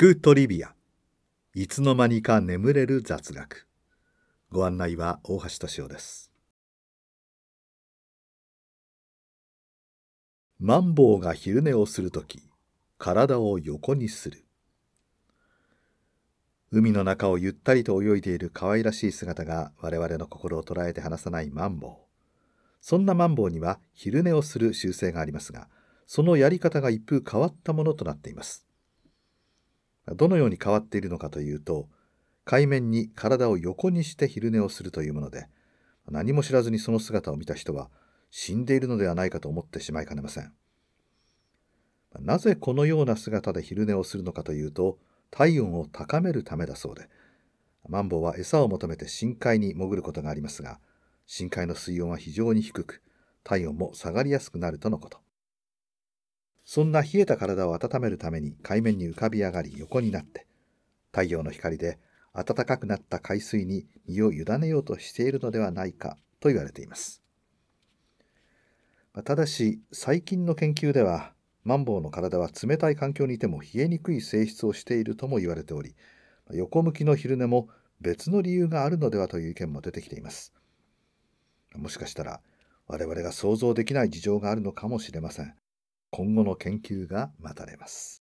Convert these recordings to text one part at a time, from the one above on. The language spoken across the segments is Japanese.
ックトリビア。いつの間にか眠れる雑学。ご案内は大橋敏夫です。マンボウが昼寝をするとき、体を横にする。海の中をゆったりと泳いでいる可愛らしい姿が我々の心を捉えて離さないマンボウ。そんなマンボウには昼寝をする習性がありますが、そのやり方が一風変わったものとなっています。どのように変わっているのかというと海面に体を横にして昼寝をするというもので何も知らずにその姿を見た人は死んでいるのではないかと思ってしまいかねませんなぜこのような姿で昼寝をするのかというと体温を高めるためだそうでマンボウは餌を求めて深海に潜ることがありますが深海の水温は非常に低く体温も下がりやすくなるとのことそんな冷えた体を温めるために海面に浮かび上がり横になって、太陽の光で暖かくなった海水に身を委ねようとしているのではないかと言われています。ただし、最近の研究では、マンボウの体は冷たい環境にいても冷えにくい性質をしているとも言われており、横向きの昼寝も別の理由があるのではという意見も出てきています。もしかしたら、我々が想像できない事情があるのかもしれません。今後の研究が待たれます。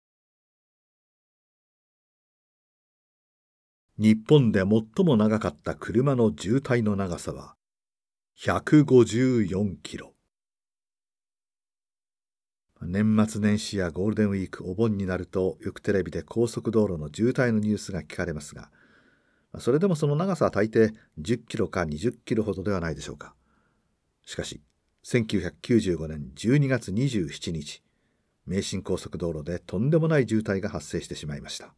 日本で最も長かった車の渋滞の長さは154キロ。年末年始やゴールデンウィーク、お盆になるとよくテレビで高速道路の渋滞のニュースが聞かれますが、それでもその長さは大抵10キロか20キロほどではないでしょうか。しかし、1995年12月27日、名神高速道路でとんでもない渋滞が発生してしまいました。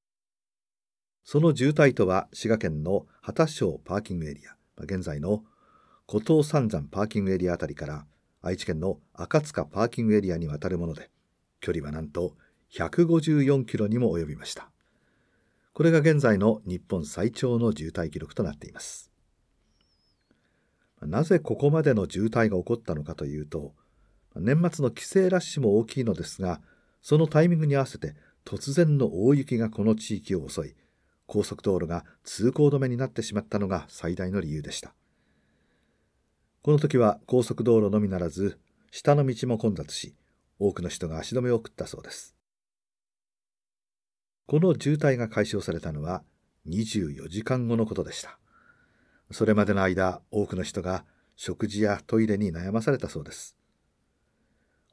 その渋滞とは滋賀県の畑省パーキングエリア、現在の五島三山パーキングエリアあたりから愛知県の赤塚パーキングエリアに渡るもので、距離はなんと154キロにも及びました。これが現在の日本最長の渋滞記録となっています。なぜここまでの渋滞が起こったのかというと年末の帰省ラッシュも大きいのですがそのタイミングに合わせて突然の大雪がこの地域を襲い高速道路が通行止めになってしまったのが最大の理由でしたこの時は高速道路のみならず下の道も混雑し多くの人が足止めを送ったそうですこの渋滞が解消されたのは24時間後のことでしたそれまでの間多くの人が食事やトイレに悩まされたそうです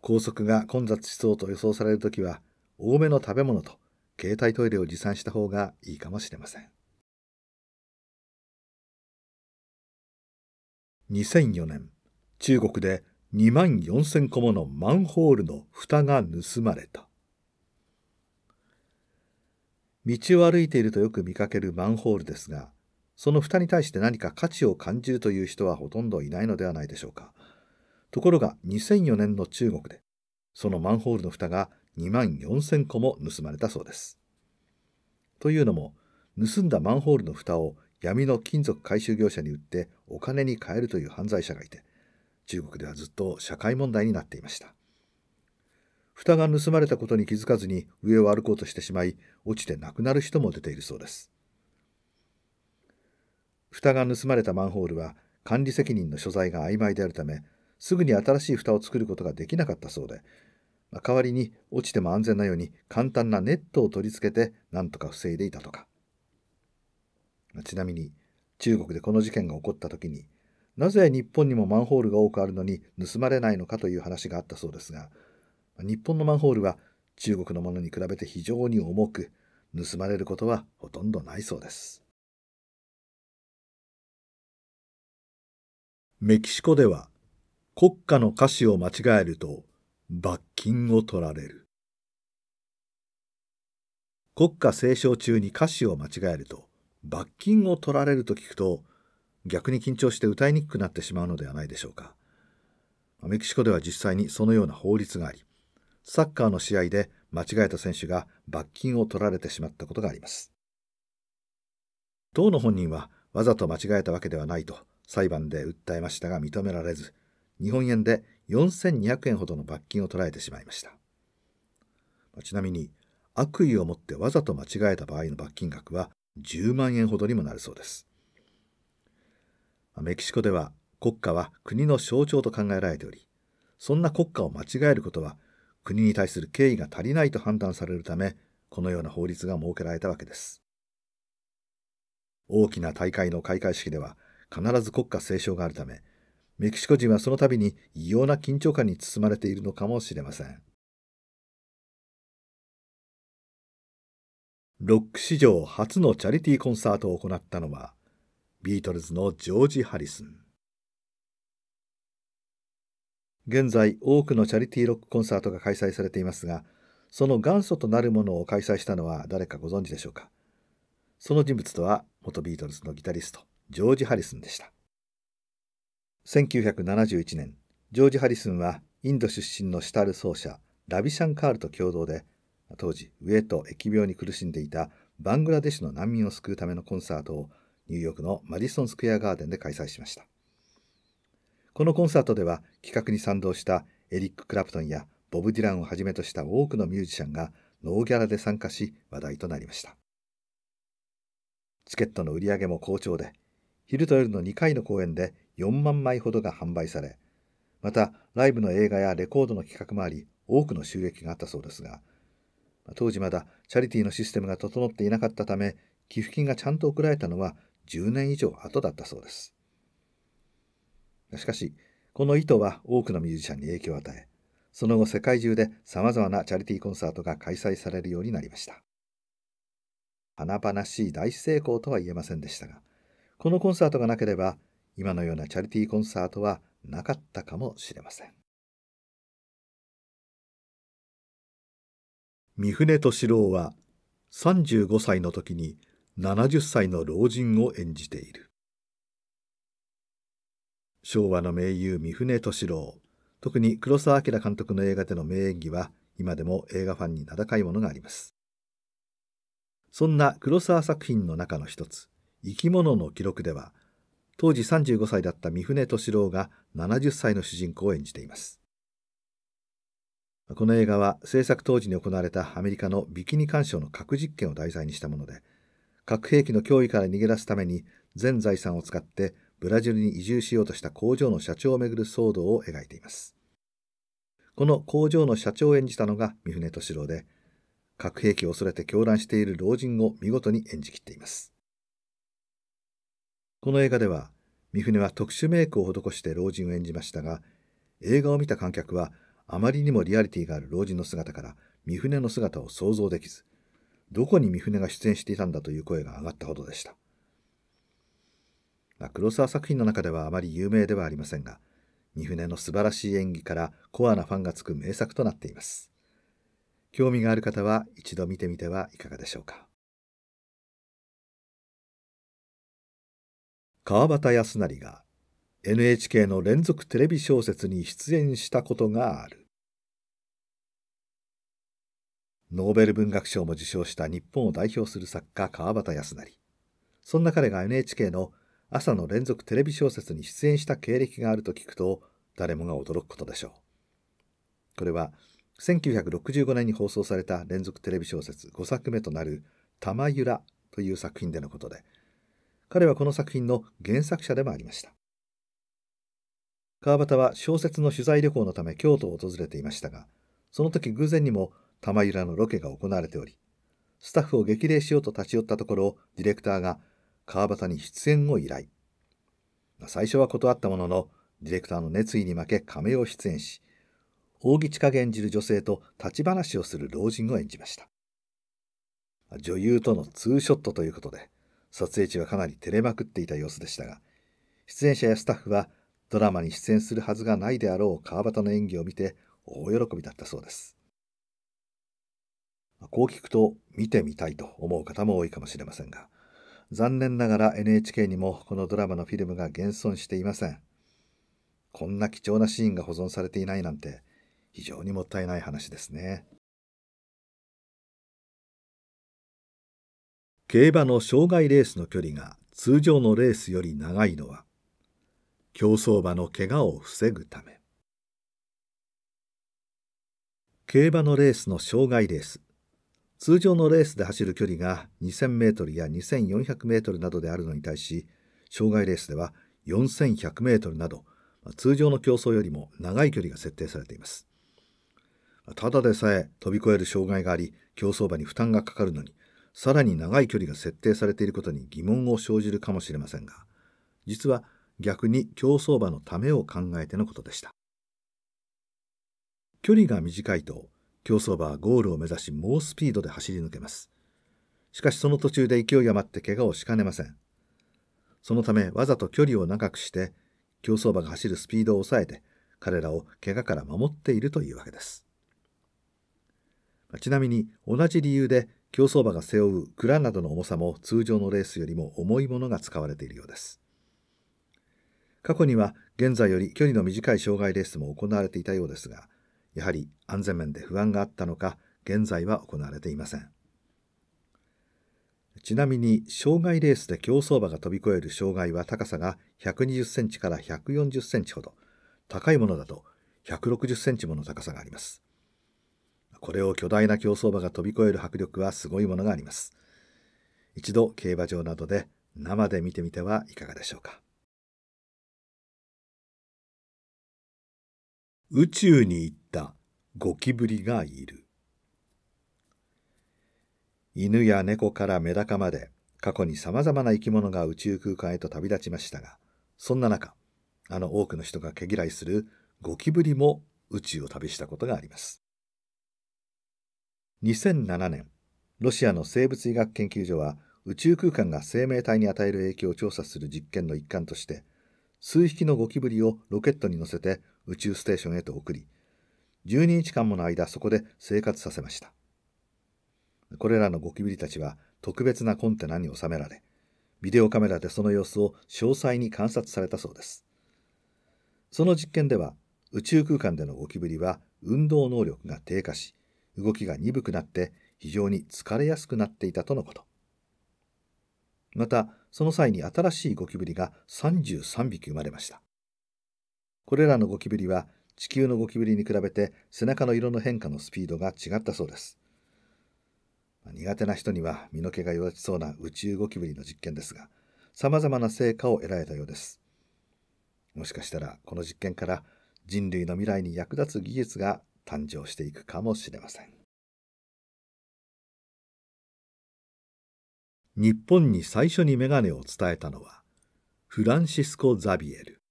高速が混雑しそうと予想される時は多めの食べ物と携帯トイレを持参した方がいいかもしれません2004年中国で2万4千個ものマンホールの蓋が盗まれた道を歩いているとよく見かけるマンホールですがその蓋に対して何か価値を感じるという人はほとんどいないのではないでしょうか。ところが2004年の中国で、そのマンホールの蓋が2万4000個も盗まれたそうです。というのも、盗んだマンホールの蓋を闇の金属回収業者に売ってお金に換えるという犯罪者がいて、中国ではずっと社会問題になっていました。蓋が盗まれたことに気づかずに上を歩こうとしてしまい、落ちて亡くなる人も出ているそうです。蓋が盗まれたマンホールは管理責任の所在が曖昧であるためすぐに新しい蓋を作ることができなかったそうで、まあ、代わりに落ちても安全なように簡単なネットを取り付けてなんとか防いでいたとか、まあ、ちなみに中国でこの事件が起こった時になぜ日本にもマンホールが多くあるのに盗まれないのかという話があったそうですが日本のマンホールは中国のものに比べて非常に重く盗まれることはほとんどないそうです。メキシコでは国家の歌詞を間違えると罰金を取られる。国家斉唱中に歌詞を間違えると罰金を取られると聞くと逆に緊張して歌いにくくなってしまうのではないでしょうか。メキシコでは実際にそのような法律があり、サッカーの試合で間違えた選手が罰金を取られてしまったことがあります。当の本人はわざと間違えたわけではないと裁判で訴えましたが認められず日本円で4200円ほどの罰金を捉えてしまいましたちなみに悪意を持ってわざと間違えた場合の罰金額は10万円ほどにもなるそうですメキシコでは国家は国の象徴と考えられておりそんな国家を間違えることは国に対する敬意が足りないと判断されるためこのような法律が設けられたわけです大きな大会の開会式では必ず国家斉唱があるため、メキシコ人はその度に異様な緊張感に包まれているのかもしれません。ロック史上初のチャリティーコンサートを行ったのは、ビートルズのジョージ・ハリスン。現在、多くのチャリティーロックコンサートが開催されていますが、その元祖となるものを開催したのは誰かご存知でしょうか。その人物とは、元ビートルズのギタリスト、ジョージ・ハリスンでした。1971年、ジョージ・ハリスンはインド出身のシタル奏者ラビシャン・カールと共同で、当時、飢えと疫病に苦しんでいたバングラデシュの難民を救うためのコンサートをニューヨークのマディソン・スクエア・ガーデンで開催しました。このコンサートでは企画に賛同したエリック・クラプトンやボブ・ディランをはじめとした多くのミュージシャンがノーギャラで参加し話題となりました。チケットの売り上げも好調で、昼と夜の2回の公演で4万枚ほどが販売され、またライブの映画やレコードの企画もあり、多くの収益があったそうですが、当時まだチャリティーのシステムが整っていなかったため、寄付金がちゃんと送られたのは10年以上後だったそうです。しかし、この意図は多くのミュージシャンに影響を与え、その後世界中で様々なチャリティーコンサートが開催されるようになりました。華々しい大成功とは言えませんでしたが、このコンサートがなければ、今のようなチャリティーコンサートはなかったかもしれません。三船敏郎は35歳の時に70歳の老人を演じている。昭和の名優三船敏郎、特に黒澤明監督の映画での名演技は今でも映画ファンに名高いものがあります。そんな黒沢作品の中の一つ、生き物の記録では、当時35歳だった三船敏郎が70歳の主人公を演じています。この映画は制作当時に行われたアメリカのビキニ干渉の核実験を題材にしたもので、核兵器の脅威から逃げ出すために全財産を使ってブラジルに移住しようとした工場の社長をめぐる騒動を描いています。この工場の社長を演じたのが三船敏郎で、核兵器を恐れて狂乱している老人を見事に演じきっています。この映画では三船は特殊メイクを施して老人を演じましたが映画を見た観客はあまりにもリアリティがある老人の姿から三船の姿を想像できずどこに三船が出演していたんだという声が上がったほどでした、まあ、黒沢作品の中ではあまり有名ではありませんが三船の素晴らしい演技からコアなファンがつく名作となっています興味がある方は一度見てみてはいかがでしょうか川端康成が NHK の連続テレビ小説に出演したことがあるノーベル文学賞も受賞した日本を代表する作家川端康成そんな彼が NHK の朝の連続テレビ小説に出演した経歴があると聞くと誰もが驚くことでしょうこれは1965年に放送された連続テレビ小説5作目となる「玉ゆら」という作品でのことで「彼はこの作品の原作者でもありました川端は小説の取材旅行のため京都を訪れていましたがその時偶然にも玉浦のロケが行われておりスタッフを激励しようと立ち寄ったところディレクターが川端に出演を依頼最初は断ったもののディレクターの熱意に負け亀を出演し扇千景演じる女性と立ち話をする老人を演じました女優とのツーショットということで撮影地はかなり照れまくっていた様子でしたが、出演者やスタッフはドラマに出演するはずがないであろう川端の演技を見て大喜びだったそうです。こう聞くと見てみたいと思う方も多いかもしれませんが、残念ながら NHK にもこのドラマのフィルムが現存していません。こんな貴重なシーンが保存されていないなんて非常にもったいない話ですね。競馬の障害レースの距離が通常のレースより長いのは競走馬の怪我を防ぐため競馬のレースの障害レース通常のレースで走る距離が2 0 0 0ルや2 4 0 0ルなどであるのに対し障害レースでは4 1 0 0ルなど通常の競争よりも長い距離が設定されていますただでさえ飛び越える障害があり競走馬に負担がかかるのにさらに長い距離が設定されていることに疑問を生じるかもしれませんが実は逆に競走馬のためを考えてのことでした距離が短いと競走馬はゴールを目指し猛スピードで走り抜けますしかしその途中で勢い余って怪我をしかねませんそのためわざと距離を長くして競走馬が走るスピードを抑えて彼らを怪我から守っているというわけですちなみに同じ理由で競走馬が背負うランなどの重さも通常のレースよりも重いものが使われているようです過去には現在より距離の短い障害レースも行われていたようですがやはり安全面で不安があったのか現在は行われていませんちなみに障害レースで競走馬が飛び越える障害は高さが120センチから140センチほど高いものだと160センチもの高さがありますこれを巨大な競走馬が飛び越える迫力はすごいものがあります。一度競馬場などで生で見てみてはいかがでしょうか。宇宙に行ったゴキブリがいる。犬や猫からメダカまで過去に様々な生き物が宇宙空間へと旅立ちましたが、そんな中、あの多くの人が毛嫌いするゴキブリも宇宙を旅したことがあります。2007年、ロシアの生物医学研究所は宇宙空間が生命体に与える影響を調査する実験の一環として、数匹のゴキブリをロケットに乗せて宇宙ステーションへと送り、12日間もの間そこで生活させました。これらのゴキブリたちは特別なコンテナに収められ、ビデオカメラでその様子を詳細に観察されたそうです。その実験では、宇宙空間でのゴキブリは運動能力が低下し、動きが鈍くなって非常に疲れやすくなっていたとのこと。また、その際に新しいゴキブリが33匹生まれました。これらのゴキブリは地球のゴキブリに比べて背中の色の変化のスピードが違ったそうです。苦手な人には身の毛がよだちそうな宇宙ゴキブリの実験ですが、様々な成果を得られたようです。もしかしたらこの実験から人類の未来に役立つ技術が誕生していくかもしれません日本に最初にメガネを伝えたのはフランシスコ・ザビエル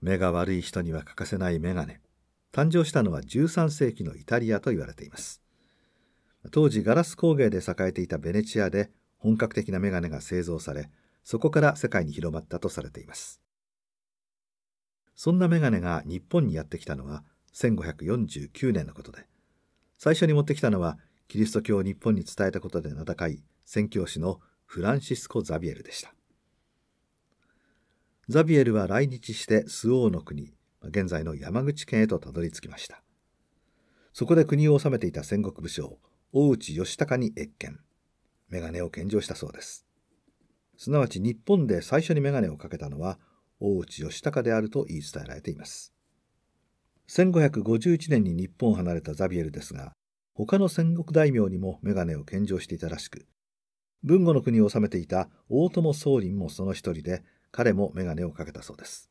目が悪い人には欠かせないメガネ誕生したのは13世紀のイタリアと言われています当時ガラス工芸で栄えていたベネチアで本格的なメガネが製造されそこから世界に広まったとされていますそんなメガネが日本にやってきたのは1549年のことで、最初に持ってきたのはキリスト教を日本に伝えたことで名高い宣教師のフランシスコ・ザビエルでした。ザビエルは来日して周防の国、現在の山口県へとたどり着きました。そこで国を治めていた戦国武将、大内義隆に謁見。メガネを献上したそうです。すなわち日本で最初にメガネをかけたのは大内義隆であると言い伝えられています。1551年に日本を離れたザビエルですが、他の戦国大名にも眼鏡を献上していたらしく、文後の国を治めていた大友宗麟もその一人で、彼も眼鏡をかけたそうです。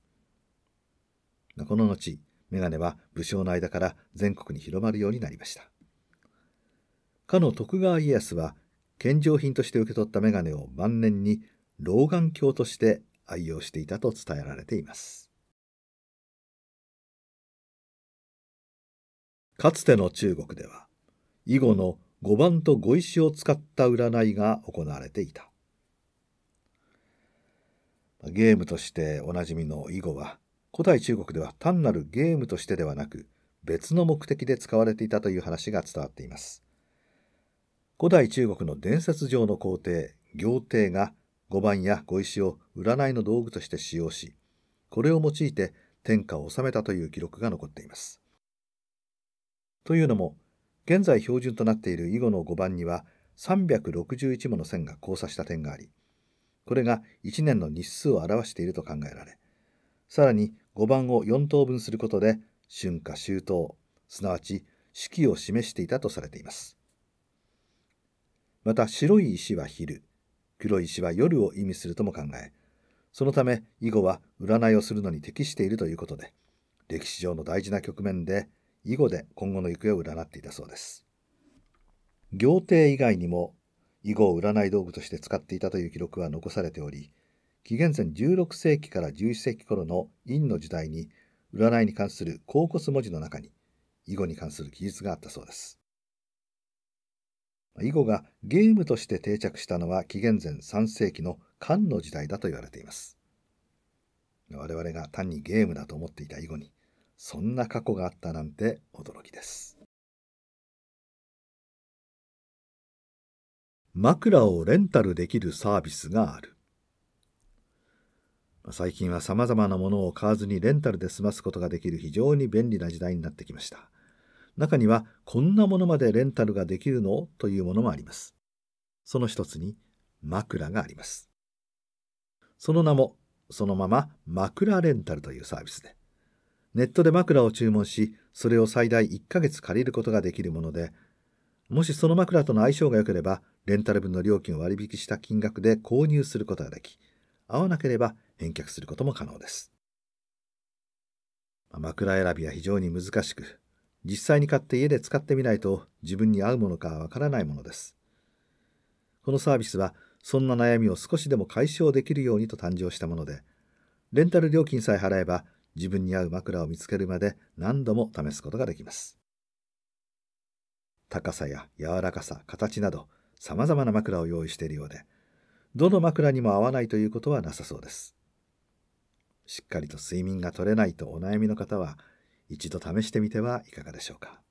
この後、眼鏡は武将の間から全国に広まるようになりました。かの徳川家康は、献上品として受け取った眼鏡を晩年に老眼鏡として愛用していたと伝えられています。かつての中国では囲碁の碁盤と碁石を使った占いが行われていたゲームとしておなじみの囲碁は古代中国では単なるゲームとしてではなく別の目的で使われていたという話が伝わっています古代中国の伝説上の皇帝行帝が碁盤や碁石を占いの道具として使用しこれを用いて天下を治めたという記録が残っています。というのも現在標準となっている囲碁の碁盤には361もの線が交差した点がありこれが1年の日数を表していると考えられさらに5番を4等分することで春夏秋冬すなわち四季を示していたとされていますまた白い石は昼黒石は夜を意味するとも考え、そのため囲碁は占いをするのに適しているということで、歴史上の大事な局面で囲碁で今後の行方を占っていたそうです。行程以外にも囲碁を占い道具として使っていたという記録は残されており、紀元前16世紀から11世紀頃の陰の時代に占いに関する甲骨文字の中に囲碁に関する記述があったそうです。囲碁がゲームとして定着したのは紀元前3世紀の漢の時代だと言われています我々が単にゲームだと思っていた囲碁にそんな過去があったなんて驚きです枕をレンタルできるサービスがある最近は様々なものを買わずにレンタルで済ますことができる非常に便利な時代になってきました中にはこんなものまでレンタルができるのというものもあります。その一つに枕があります。その名もそのまま枕レンタルというサービスで、ネットで枕を注文し、それを最大1ヶ月借りることができるもので、もしその枕との相性が良ければ、レンタル分の料金を割引した金額で購入することができ、合わなければ返却することも可能です。枕選びは非常に難しく、実際に買って家で使ってみないと自分に合うものかわからないものです。このサービスはそんな悩みを少しでも解消できるようにと誕生したもので、レンタル料金さえ払えば自分に合う枕を見つけるまで何度も試すことができます。高さや柔らかさ、形など様々な枕を用意しているようで、どの枕にも合わないということはなさそうです。しっかりと睡眠が取れないとお悩みの方は、一度試してみてはいかがでしょうか。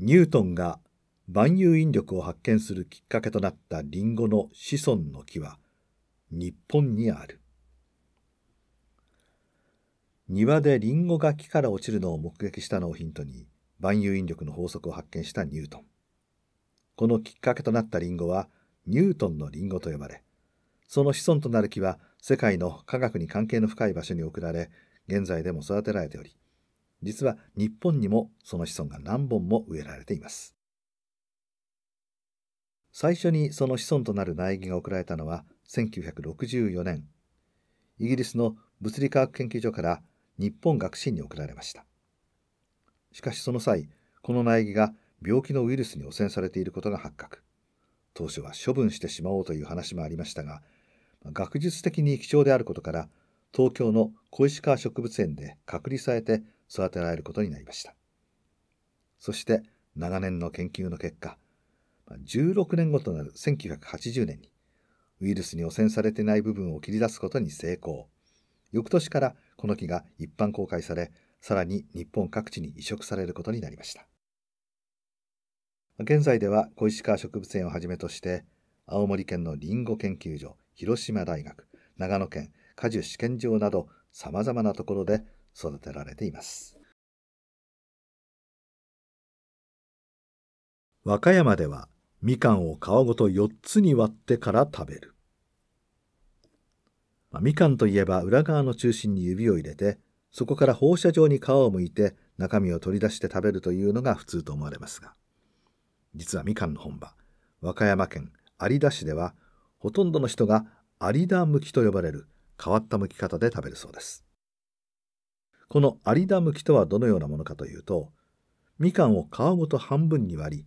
ニュートンが万有引力を発見するきっかけとなったリンゴの子孫の木は日本にある。庭でリンゴが木から落ちるのを目撃したのをヒントに万有引力の法則を発見したニュートン。このきっかけとなったリンゴはニュートンのリンゴと呼ばれ、その子孫となる木は世界の科学に関係の深い場所に送られ現在でも育てられており実は日本にもその子孫が何本も植えられています最初にその子孫となる苗木が送られたのは1964年イギリスの物理科学研究所から日本学士に送られましたしかしその際この苗木が病気のウイルスに汚染されていることが発覚当初は処分してしまおうという話もありましたが学術的に貴重であることから東京の小石川植物園で隔離されて育てられることになりましたそして長年の研究の結果16年後となる1980年にウイルスに汚染されてない部分を切り出すことに成功翌年からこの木が一般公開されさらに日本各地に移植されることになりました現在では小石川植物園をはじめとして青森県のりんご研究所広島大学、長野県果樹試験場などさまざまなところで育てられています。和歌山ではみかんを皮ごと4つに割ってから食べる。まあ、みかんといえば裏側の中心に指を入れてそこから放射状に皮をむいて中身を取り出して食べるというのが普通と思われますが実はみかんの本場和歌山県有田市ではほとんどの人が有田向きと呼ばれる変わった剥き方で食べるそうです。この有田向きとはどのようなものかというと、みかんを皮ごと半分に割り、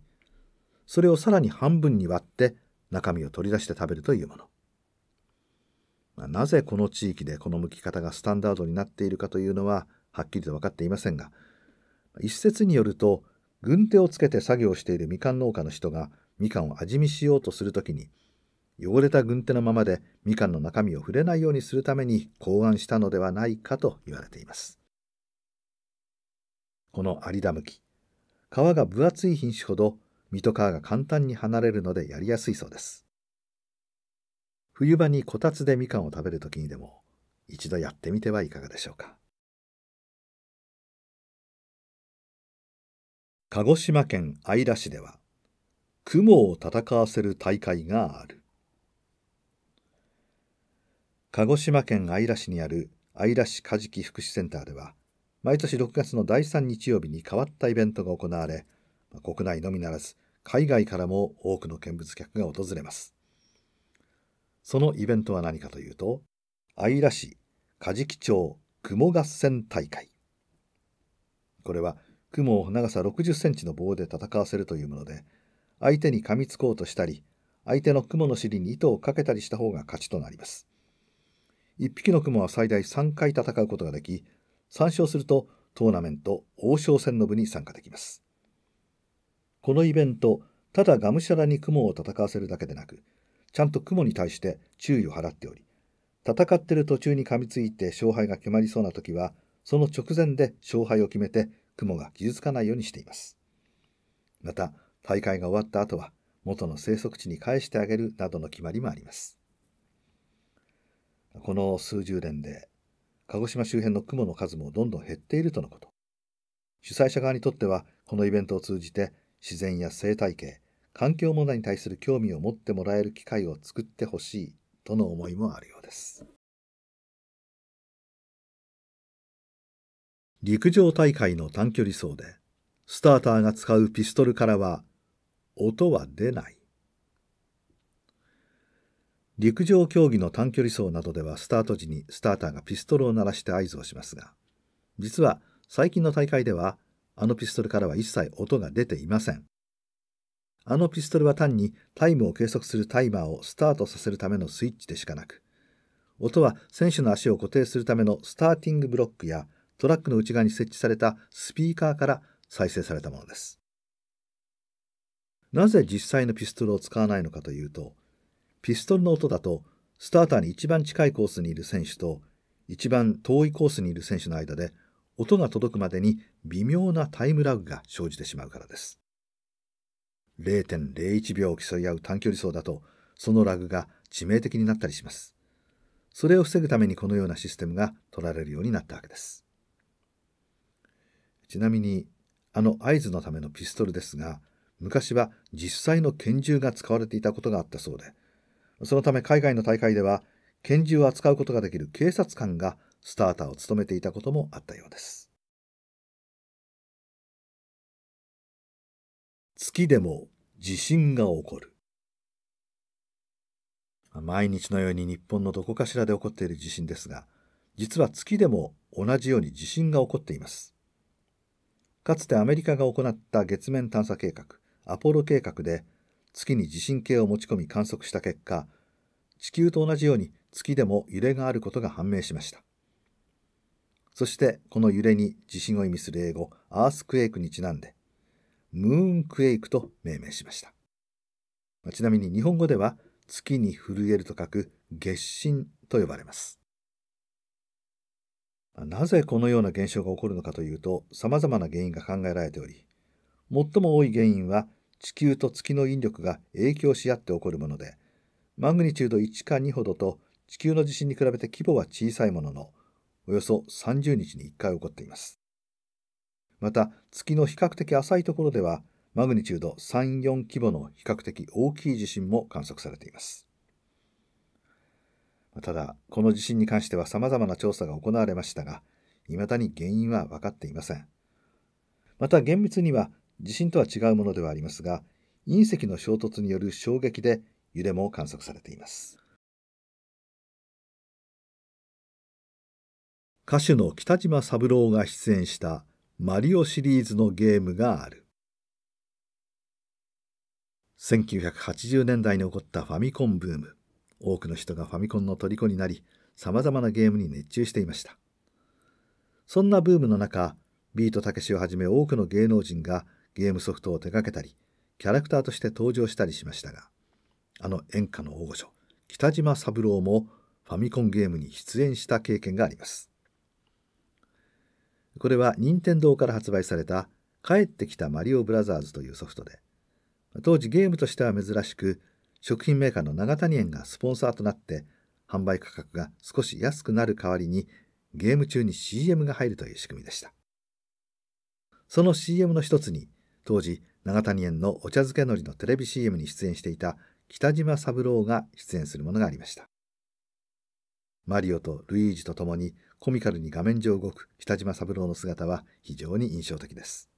それをさらに半分に割って中身を取り出して食べるというもの。まあ、なぜこの地域でこの剥き方がスタンダードになっているかというのははっきりと分かっていませんが、一説によると、軍手をつけて作業しているみかん農家の人がみかんを味見しようとするときに、汚れた軍手のままでみかんの中身を触れないようにするために考案したのではないかと言われていますこの有田麦皮が分厚い品種ほど実と皮が簡単に離れるのでやりやすいそうです冬場にこたつでみかんを食べるときにでも一度やってみてはいかがでしょうか鹿児島県姶良市では雲を戦わせる大会がある鹿児島県姶良市にある姶良市カジキ福祉センターでは毎年6月の第3日曜日に変わったイベントが行われ国内のみならず海外からも多くの見物客が訪れますそのイベントは何かというと姶良市カジキ町雲合戦大会これは雲を長さ60センチの棒で戦わせるというもので相手に噛みつこうとしたり相手の雲の尻に糸をかけたりした方が勝ちとなります1匹のクモは最大3回戦うことができ、3勝するとトーナメント王将戦の部に参加できます。このイベント、ただがむしゃらに雲を戦わせるだけでなく、ちゃんと雲に対して注意を払っており、戦ってる途中に噛みついて勝敗が決まりそうな時は、その直前で勝敗を決めて雲が傷つかないようにしています。また、大会が終わった後は、元の生息地に返してあげるなどの決まりもあります。この数十年で鹿児島周辺の雲の数もどんどん減っているとのこと主催者側にとってはこのイベントを通じて自然や生態系環境問題に対する興味を持ってもらえる機会を作ってほしいとの思いもあるようです陸上大会の短距離走でスターターが使うピストルからは音は出ない陸上競技の短距離走などではスタート時にスターターがピストルを鳴らして合図をしますが実は最近の大会ではあのピストルからは一切音が出ていませんあのピストルは単にタイムを計測するタイマーをスタートさせるためのスイッチでしかなく音は選手の足を固定するためのスターティングブロックやトラックの内側に設置されたスピーカーから再生されたものですなぜ実際のピストルを使わないのかというとピストルの音だとスターターに一番近いコースにいる選手と一番遠いコースにいる選手の間で音が届くまでに微妙なタイムラグが生じてしまうからです0.01秒を競い合う短距離走だとそのラグが致命的になったりしますそれを防ぐためにこのようなシステムが取られるようになったわけですちなみにあの合図のためのピストルですが昔は実際の拳銃が使われていたことがあったそうでそのため海外の大会では拳銃を扱うことができる警察官がスターターを務めていたこともあったようです。月でも地震が起こる。毎日のように日本のどこかしらで起こっている地震ですが、実は月でも同じように地震が起こっています。かつてアメリカが行った月面探査計画、アポロ計画で、月に地震計を持ち込み観測した結果地球と同じように月でも揺れがあることが判明しましたそしてこの揺れに地震を意味する英語アースクエイクにちなんでムーンクエイクと命名しましたちなみに日本語では月に震えると書く月震と呼ばれますなぜこのような現象が起こるのかというと様々な原因が考えられており最も多い原因は地球と月の引力が影響し合って起こるものでマグニチュード1か2ほどと地球の地震に比べて規模は小さいもののおよそ30日に1回起こっていますまた月の比較的浅いところではマグニチュード34規模の比較的大きい地震も観測されていますただこの地震に関しては様々な調査が行われましたが未だに原因は分かっていませんまた厳密には地震とは違うものではありますが、隕石の衝突による衝撃で揺れも観測されています。歌手の北島三郎が出演したマリオシリーズのゲームがある。1980年代に起こったファミコンブーム。多くの人がファミコンの虜になり、様々なゲームに熱中していました。そんなブームの中、ビートたけしをはじめ多くの芸能人がゲームソフトを手掛けたりキャラクターとして登場したりしましたがあの演歌の大御所北島三郎もファミコンゲームに出演した経験がありますこれは任天堂から発売された「帰ってきたマリオブラザーズ」というソフトで当時ゲームとしては珍しく食品メーカーの永谷園がスポンサーとなって販売価格が少し安くなる代わりにゲーム中に CM が入るという仕組みでしたその CM の一つに当時長谷園のお茶漬けのりのテレビ CM に出演していた北島三郎が出演するものがありましたマリオとルイージと共にコミカルに画面上動く北島三郎の姿は非常に印象的です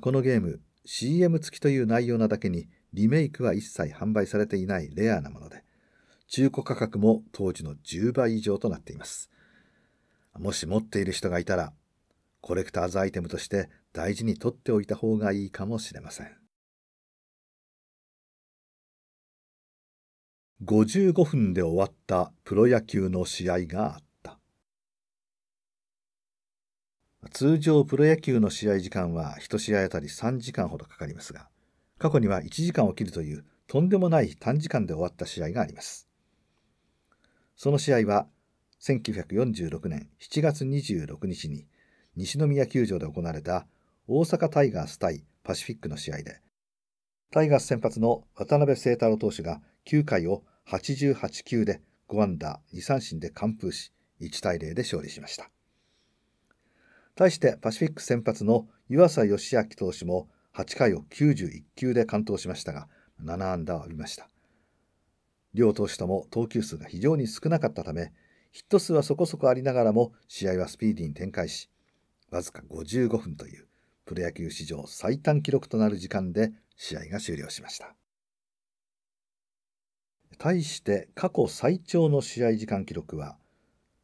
このゲーム CM 付きという内容なだけにリメイクは一切販売されていないレアなもので中古価格も当時の10倍以上となっていますもし持っている人がいたらコレクターズアイテムとして大事に取っておいた方がいいかもしれません。55分で終わったプロ野球の試合があった通常プロ野球の試合時間は1試合あたり3時間ほどかかりますが過去には1時間を切るというとんでもない短時間で終わった試合がありますその試合は1946年7月26日に西宮球場で行われた大阪タイガース対パシフィックの試合で、タイガース先発の渡辺聖太郎投手が9回を88球で5アンダー2三振で完封し、1対0で勝利しました。対してパシフィック先発の湯浅義明投手も8回を91球で完投しましたが、7アンダーを浴びました。両投手とも投球数が非常に少なかったため、ヒット数はそこそこありながらも試合はスピーディーに展開し、わずか55分というプロ野球史上最短記録となる時間で試合が終了しました対して過去最長の試合時間記録は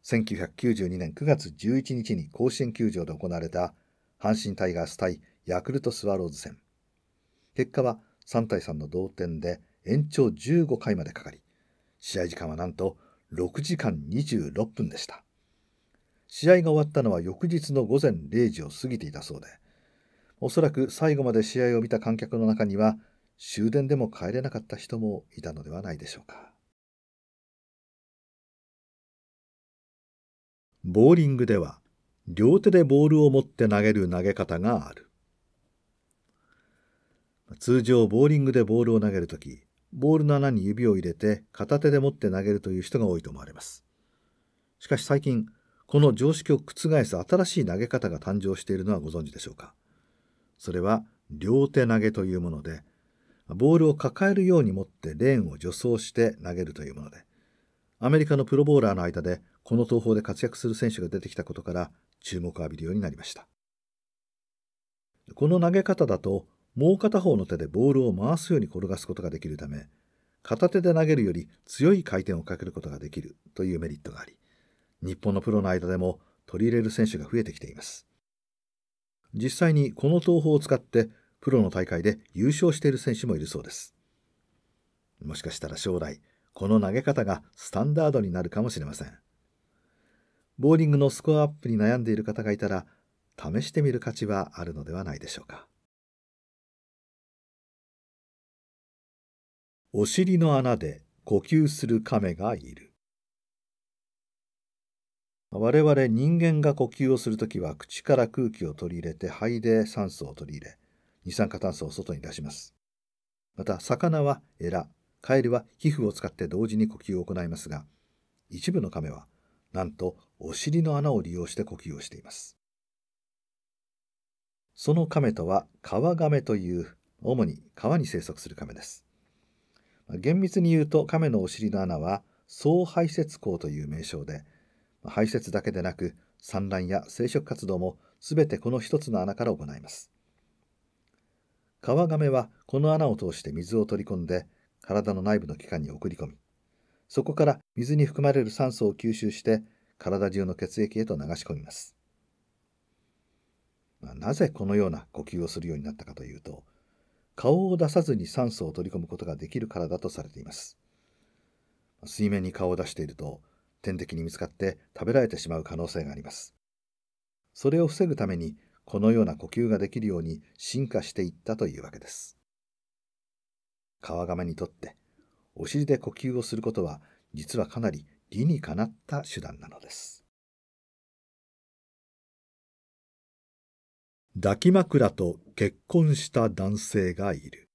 1992年9月11日に甲子園球場で行われた阪神タイガース対ヤクルトスワローズ戦結果は3対3の同点で延長15回までかかり試合時間はなんと6時間26分でした試合が終わったのは翌日の午前0時を過ぎていたそうで、おそらく最後まで試合を見た観客の中には、終電でも帰れなかった人もいたのではないでしょうか。ボーリングでは、両手でボールを持って投げる投げ方がある。通常、ボーリングでボールを投げるとき、ボールの穴に指を入れて片手で持って投げるという人が多いと思われます。しかし最近、この常識を覆す新しい投げ方が誕生しているのはご存知でしょうかそれは両手投げというものでボールを抱えるように持ってレーンを助走して投げるというものでアメリカのプロボウラーの間でこの投法で活躍する選手が出てきたことから注目を浴びるようになりましたこの投げ方だともう片方の手でボールを回すように転がすことができるため片手で投げるより強い回転をかけることができるというメリットがあり日本のプロの間でも取り入れる選手が増えてきています。実際にこの投法を使ってプロの大会で優勝している選手もいるそうです。もしかしたら将来、この投げ方がスタンダードになるかもしれません。ボーリングのスコアアップに悩んでいる方がいたら、試してみる価値はあるのではないでしょうか。お尻の穴で呼吸する亀がいる。我々人間が呼吸をするときは口から空気を取り入れて肺で酸素を取り入れ二酸化炭素を外に出しますまた魚はエラカエルは皮膚を使って同時に呼吸を行いますが一部のカメはなんとお尻の穴を利用して呼吸をしていますそのカメとは川ガメという主に川に生息するカメです厳密に言うとカメのお尻の穴は総排泄口という名称で排泄だけでなく産卵や生殖活動もすべてこの一つの穴から行いますカワガメはこの穴を通して水を取り込んで体の内部の器官に送り込みそこから水に含まれる酸素を吸収して体中の血液へと流し込みますまなぜこのような呼吸をするようになったかというと顔を出さずに酸素を取り込むことができるからだとされています水面に顔を出していると天敵に見つかって食べられてしまう可能性があります。それを防ぐためにこのような呼吸ができるように進化していったというわけです。カワガメにとってお尻で呼吸をすることは実はかなり理にかなった手段なのです。抱き枕と結婚した男性がいる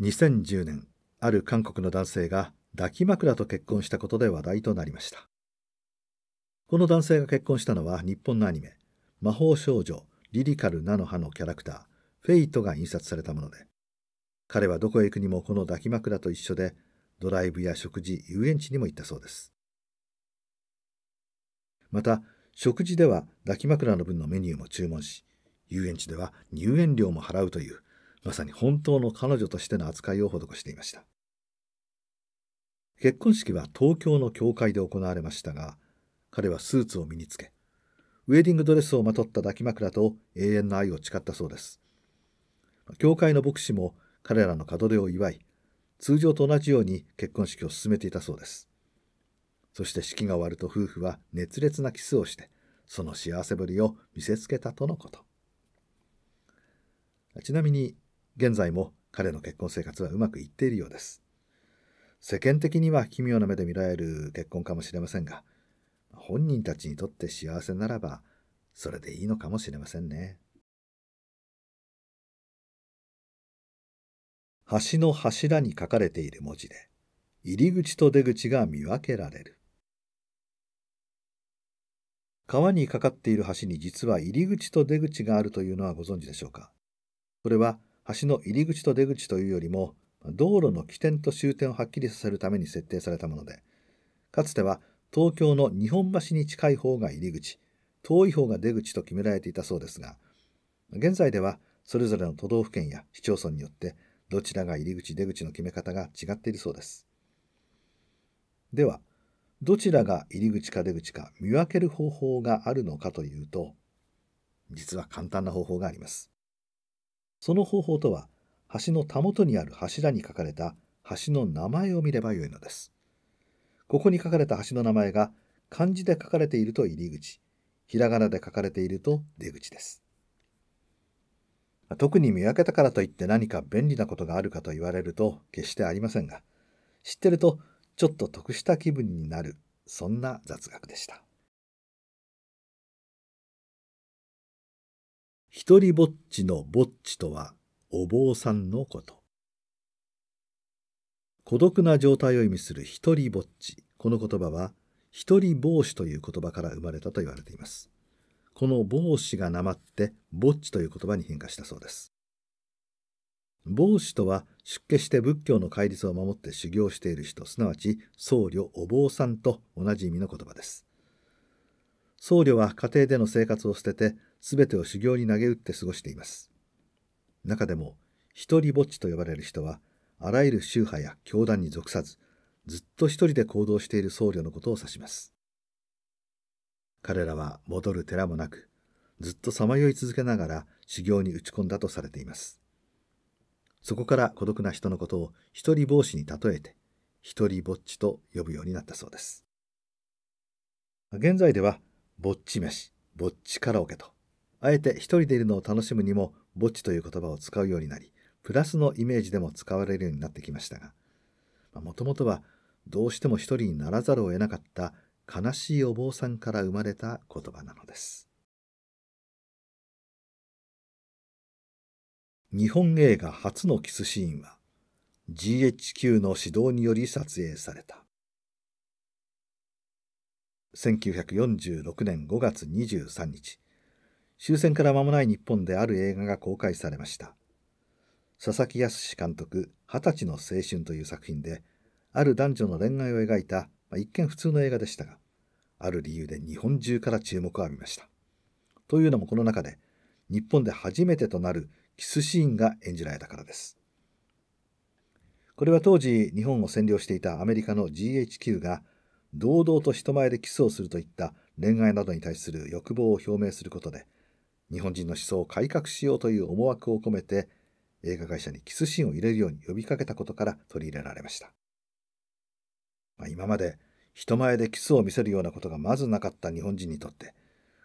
2010年ある韓国の男性が抱き枕と結婚したことで話題となりましたこの男性が結婚したのは日本のアニメ「魔法少女リリカル菜の葉」のキャラクターフェイトが印刷されたもので彼はどこへ行くにもこの抱き枕と一緒でドライブや食事遊園地にも行ったそうですまた食事では抱き枕の分のメニューも注文し遊園地では入園料も払うというまさに本当の彼女としての扱いを施していました結婚式は東京の教会で行われましたが、彼はスーツを身につけ、ウェディングドレスをまとった抱き枕と永遠の愛を誓ったそうです。教会の牧師も彼らの門出を祝い、通常と同じように結婚式を進めていたそうです。そして式が終わると夫婦は熱烈なキスをして、その幸せぶりを見せつけたとのこと。ちなみに、現在も彼の結婚生活はうまくいっているようです。世間的には奇妙な目で見られる結婚かもしれませんが、本人たちにとって幸せならば、それでいいのかもしれませんね。橋の柱に書かれている文字で、入り口と出口が見分けられる。川に架かっている橋に実は入り口と出口があるというのはご存知でしょうかこれは橋の入り口と出口というよりも道路の起点と終点をはっきりさせるために設定されたもので、かつては東京の日本橋に近い方が入り口、遠い方が出口と決められていたそうですが、現在ではそれぞれの都道府県や市町村によってどちらが入り口出口の決め方が違っているそうです。では、どちらが入り口か出口か見分ける方法があるのかというと、実は簡単な方法があります。その方法とは、橋のたもとにある柱に書かれた橋の名前を見ればよいのです。ここに書かれた橋の名前が漢字で書かれていると入り口、ひらがなで書かれていると出口です。特に見分けたからといって何か便利なことがあるかと言われると決してありませんが、知ってるとちょっと得した気分になる、そんな雑学でした。一人ぼっちのぼっちとは、お坊さんのこと。孤独な状態を意味する一人ぼっち。この言葉は、一人帽子という言葉から生まれたと言われています。この帽子がなまって、ぼっちという言葉に変化したそうです。帽子とは、出家して仏教の戒律を守って修行している人、すなわち僧侶、お坊さんと同じ意味の言葉です。僧侶は家庭での生活を捨てて、すべてを修行に投げ打って過ごしています。中でも一人ぼっちと呼ばれる人はあらゆる宗派や教団に属さずずっと一人で行動している僧侶のことを指します彼らは戻る寺もなくずっとさまよい続けながら修行に打ち込んだとされていますそこから孤独な人のことを一人帽子に例えて一人ぼっちと呼ぶようになったそうです現在ではぼっち飯ぼっちカラオケとあえて一人でいるのを楽しむにもぼっちという言葉を使うようになりプラスのイメージでも使われるようになってきましたがもともとはどうしても一人にならざるを得なかった悲しいお坊さんから生まれた言葉なのです日本映画初のキスシーンは GHQ の指導により撮影された1946年5月23日終戦から間もない日本である映画が公開されました佐々木康監督「二十歳の青春」という作品である男女の恋愛を描いた、まあ、一見普通の映画でしたがある理由で日本中から注目を浴びましたというのもこの中で日本で初めてとなるキスシーンが演じられたからですこれは当時日本を占領していたアメリカの GHQ が堂々と人前でキスをするといった恋愛などに対する欲望を表明することで日本人の思想を改革しようという思惑を込めて映画会社にキスシーンを入れるように呼びかけたことから取り入れられました、まあ、今まで人前でキスを見せるようなことがまずなかった日本人にとって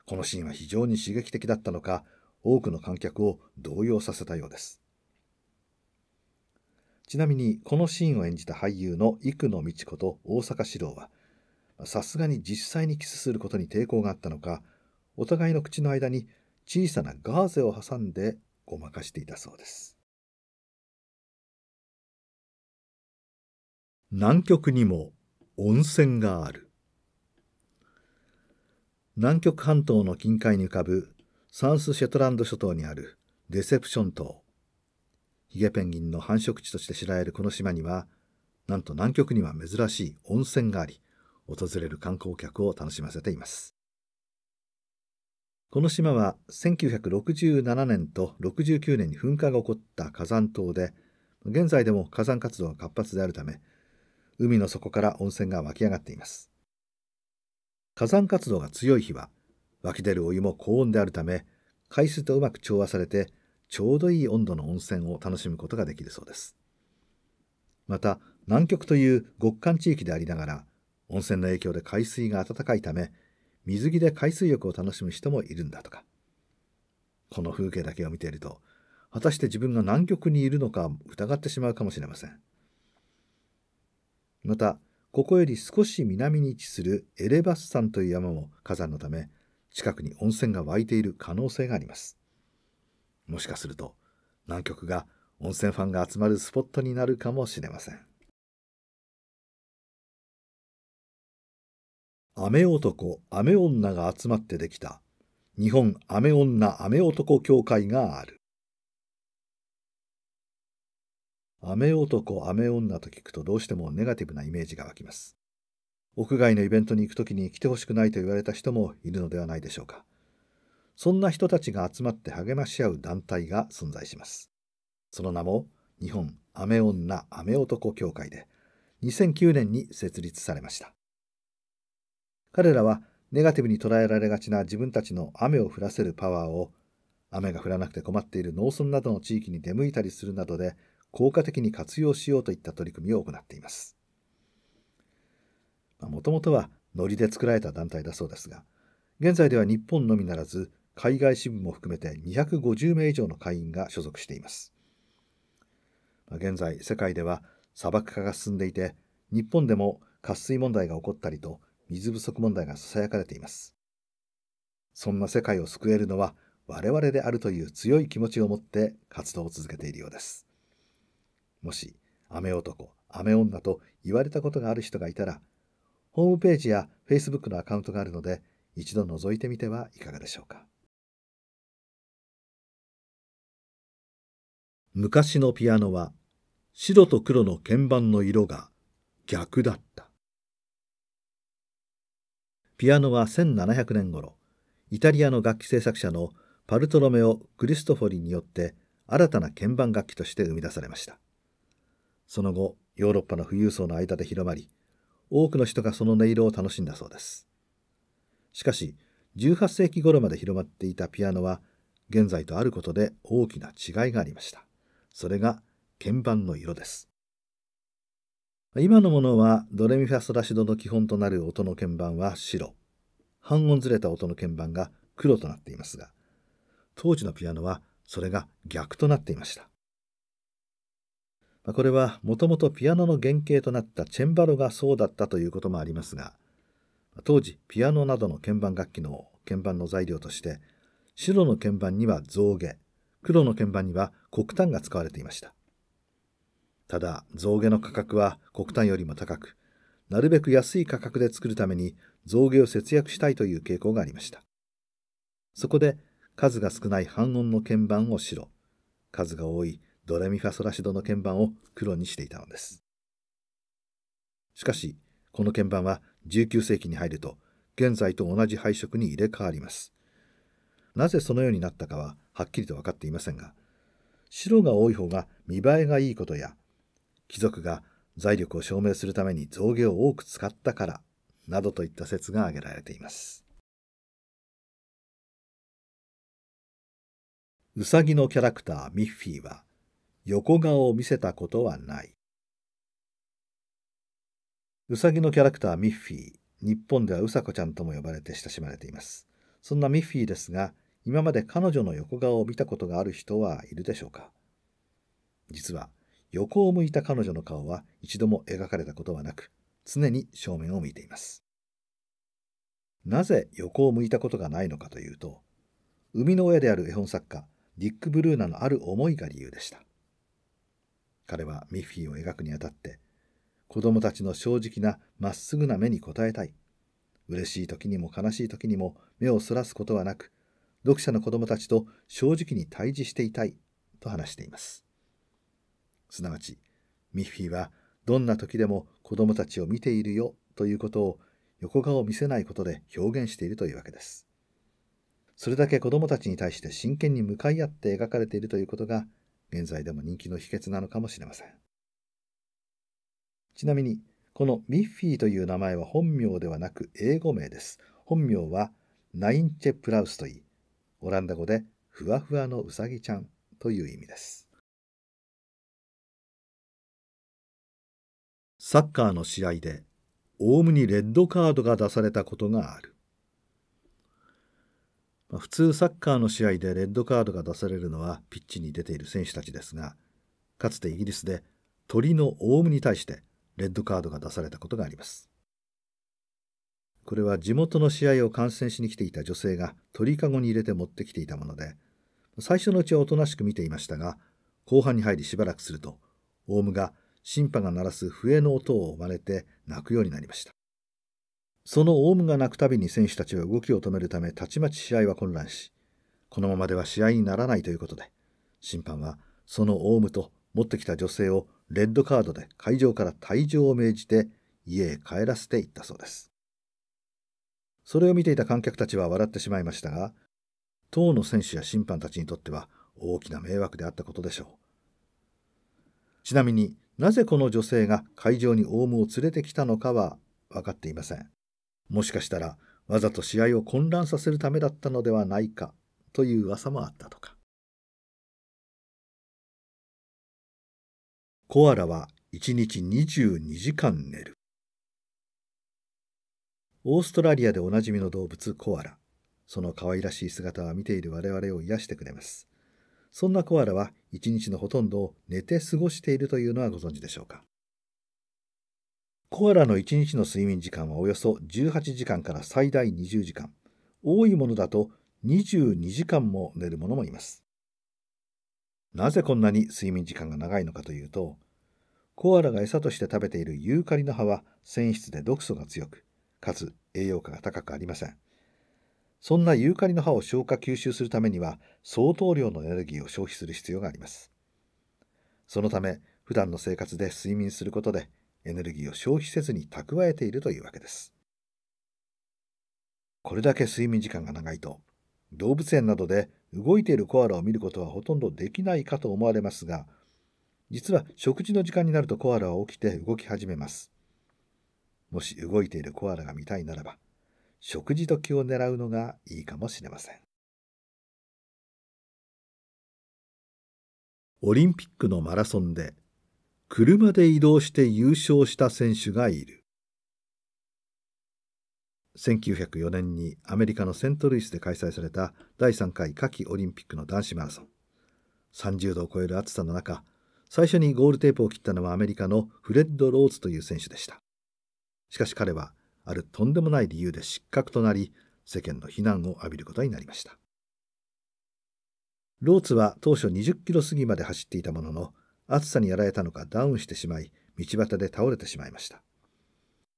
このシーンは非常に刺激的だったのか多くの観客を動揺させたようですちなみにこのシーンを演じた俳優の生野道子と大阪四郎はさすがに実際にキスすることに抵抗があったのかお互いの口の間に小さなガーゼを挟んでごまかしていたそうです。南極にも温泉がある南極半島の近海に浮かぶサウスシェトランド諸島にあるデセプション島ヒゲペンギンの繁殖地として知られるこの島にはなんと南極には珍しい温泉があり訪れる観光客を楽しませていますこの島は1967年と69年に噴火が起こった火山島で、現在でも火山活動が活発であるため、海の底から温泉が湧き上がっています。火山活動が強い日は、湧き出るお湯も高温であるため、海水とうまく調和されて、ちょうどいい温度の温泉を楽しむことができるそうです。また、南極という極寒地域でありながら、温泉の影響で海水が暖かいため、水着で海水浴を楽しむ人もいるんだとかこの風景だけを見ていると果たして自分が南極にいるのか疑ってしまうかもしれませんまたここより少し南に位置するエレバス山という山も火山のため近くに温泉が湧いている可能性がありますもしかすると南極が温泉ファンが集まるスポットになるかもしれません雨男雨女が集まってできた日本雨女雨男協会がある雨男雨女と聞くとどうしてもネガティブなイメージが湧きます屋外のイベントに行くときに来てほしくないと言われた人もいるのではないでしょうかそんな人たちが集まって励まし合う団体が存在しますその名も日本雨女雨男協会で2009年に設立されました彼らはネガティブに捉えられがちな自分たちの雨を降らせるパワーを雨が降らなくて困っている農村などの地域に出向いたりするなどで効果的に活用しようといった取り組みを行っています。もともとはノリで作られた団体だそうですが、現在では日本のみならず、海外支部も含めて250名以上の会員が所属しています。現在、世界では砂漠化が進んでいて、日本でも渇水問題が起こったりと、水不足問題がささやかれています。そんな世界を救えるのは我々であるという強い気持ちを持って活動を続けているようです。もし、雨男、雨女と言われたことがある人がいたら、ホームページや Facebook のアカウントがあるので、一度覗いてみてはいかがでしょうか。昔のピアノは白と黒の鍵盤の色が逆だった。ピアノは1700年頃イタリアの楽器製作者のパルトロメオ・クリストフォリによって新たな鍵盤楽器として生み出されましたその後ヨーロッパの富裕層の間で広まり多くの人がその音色を楽しんだそうですしかし18世紀頃まで広まっていたピアノは現在とあることで大きな違いがありましたそれが鍵盤の色です今のものはドレミファソラシドの基本となる音の鍵盤は白半音ずれた音の鍵盤が黒となっていますが当時のピアノはそれが逆となっていましたこれはもともとピアノの原型となったチェンバロがそうだったということもありますが当時ピアノなどの鍵盤楽器の鍵盤の材料として白の鍵盤には象牙黒の鍵盤には黒炭が使われていましたただ、象牙の価格は国単よりも高く、なるべく安い価格で作るために象牙を節約したいという傾向がありました。そこで、数が少ない半音の鍵盤を白、数が多いドレミファソラシドの鍵盤を黒にしていたのです。しかし、この鍵盤は19世紀に入ると、現在と同じ配色に入れ替わります。なぜそのようになったかははっきりと分かっていませんが、白が多い方が見栄えがいいことや貴族が財力を証明するために象牙を多く使ったからなどといった説が挙げられていますウサギのキャラクターミッフィーは横顔を見せたことはないウサギのキャラクターミッフィー日本ではうさこちゃんとも呼ばれて親しまれていますそんなミッフィーですが今まで彼女の横顔を見たことがある人はいるでしょうか実は横を向いた彼女の顔は一度も描かれたことはなく、常に正面を向いています。なぜ横を向いたことがないのかというと、生みの親である絵本作家、ディック・ブルーナのある思いが理由でした。彼はミッフィーを描くにあたって、子供たちの正直なまっすぐな目に応えたい。嬉しい時にも悲しい時にも目をそらすことはなく、読者の子供たちと正直に対峙していたいと話しています。すなわちミッフィーはどんな時でも子供たちを見ているよということを横顔を見せないことで表現しているというわけです。それだけ子供たちに対して真剣に向かい合って描かれているということが現在でも人気の秘訣なのかもしれません。ちなみにこのミッフィーという名前は本名ではなく英語名です。本名はナインチェ・プラウスといい、オランダ語でふわふわのうさぎちゃんという意味です。サッカーの試合でオウムにレッドカードが出されたことがある、ま普通サッカーの試合でレッドカードが出されるのはピッチに出ている選手たちですがかつてイギリスで鳥のオウムに対してレッドカードが出されたことがありますこれは地元の試合を観戦しに来ていた女性が鳥かごに入れて持ってきていたもので最初のうちはおとなしく見ていましたが後半に入りしばらくするとオウムが「審判が鳴らす笛の音を真似て泣くようになりました。そのオウムが鳴くたびに選手たちは動きを止めるためたちまち試合は混乱し、このままでは試合にならないということで、審判はそのオウムと持ってきた女性をレッドカードで会場から退場を命じて家へ帰らせていったそうです。それを見ていた観客たちは笑ってしまいましたが、当の選手や審判たちにとっては大きな迷惑であったことでしょう。ちなみになぜこの女性が会場にオウムを連れてきたのかは分かっていません。もしかしたらわざと試合を混乱させるためだったのではないかという噂もあったとか。コアラは1日22時間寝る。オーストラリアでおなじみの動物コアラ。その可愛らしい姿は見ている我々を癒してくれます。そんなコアラは一日のほとんどを寝て過ごしているというのはご存知でしょうかコアラの一日の睡眠時間はおよそ18時間から最大20時間多いものだと22時間も寝るものもいますなぜこんなに睡眠時間が長いのかというとコアラが餌として食べているユーカリの葉は繊維質で毒素が強くかつ栄養価が高くありませんそんなユーカリの葉を消化吸収するためには相当量のエネルギーを消費する必要があります。そのため、普段の生活で睡眠することでエネルギーを消費せずに蓄えているというわけです。これだけ睡眠時間が長いと、動物園などで動いているコアラを見ることはほとんどできないかと思われますが、実は食事の時間になるとコアラは起きて動き始めます。もし動いているコアラが見たいならば、食事時を狙うのがいいかもしれません。オリンピックのマラソンで車で移動して優勝した選手がいる1904年にアメリカのセントルイスで開催された第3回夏季オリンピックの男子マラソン30度を超える暑さの中最初にゴールテープを切ったのはアメリカのフレッド・ローズという選手でしたしかし彼はあるとんでもない理由で失格となり世間の非難を浴びることになりましたローツは当初20キロ過ぎまで走っていたものの暑さにやられたのかダウンしてしまい道端で倒れてしまいました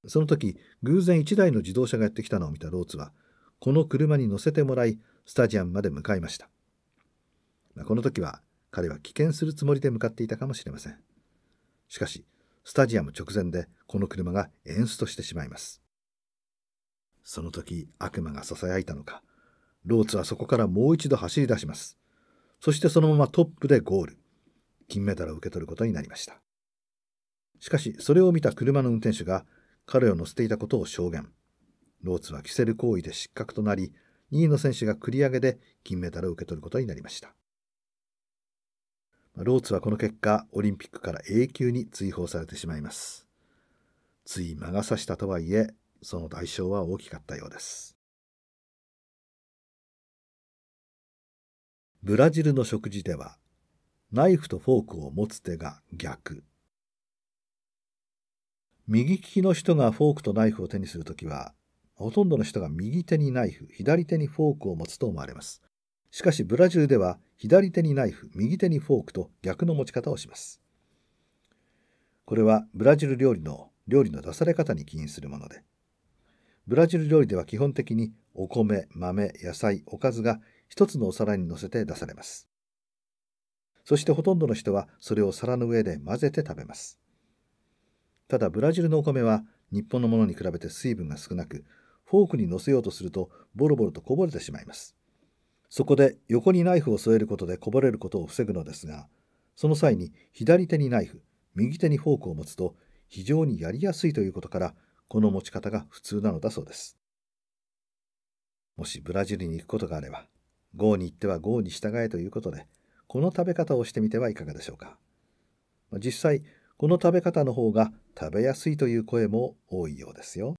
その時偶然1台の自動車がやってきたのを見たローツはこの車に乗せてもらいスタジアムまで向かいました、この時は彼は危険するつもりで向かっていたかもしれませんしかしスタジアム直前でこの車がエンストしてしまいますその時悪魔が囁いたのかローツはそこからもう一度走り出しますそしてそのままトップでゴール金メダルを受け取ることになりましたしかしそれを見た車の運転手が彼を乗せていたことを証言ローツは着せる行為で失格となり2位の選手が繰り上げで金メダルを受け取ることになりましたローツはこの結果オリンピックから永久に追放されてしまいますつい魔が差したとはいえその代償は大きかったようです。ブラジルの食事では、ナイフとフォークを持つ手が逆。右利きの人がフォークとナイフを手にするときは、ほとんどの人が右手にナイフ、左手にフォークを持つと思われます。しかしブラジルでは左手にナイフ、右手にフォークと逆の持ち方をします。これはブラジル料理の料理の出され方に起因するもので、ブラジル料理では基本的にお米、豆、野菜、おかずが一つのお皿に乗せて出されます。そしてほとんどの人はそれを皿の上で混ぜて食べます。ただブラジルのお米は日本のものに比べて水分が少なく、フォークに乗せようとするとボロボロとこぼれてしまいます。そこで横にナイフを添えることでこぼれることを防ぐのですが、その際に左手にナイフ、右手にフォークを持つと非常にやりやすいということからこの持ち方が普通なのだそうです。もしブラジルに行くことがあれば、郷に行っては郷に従えということで、この食べ方をしてみてはいかがでしょうか。実際、この食べ方の方が食べやすいという声も多いようですよ。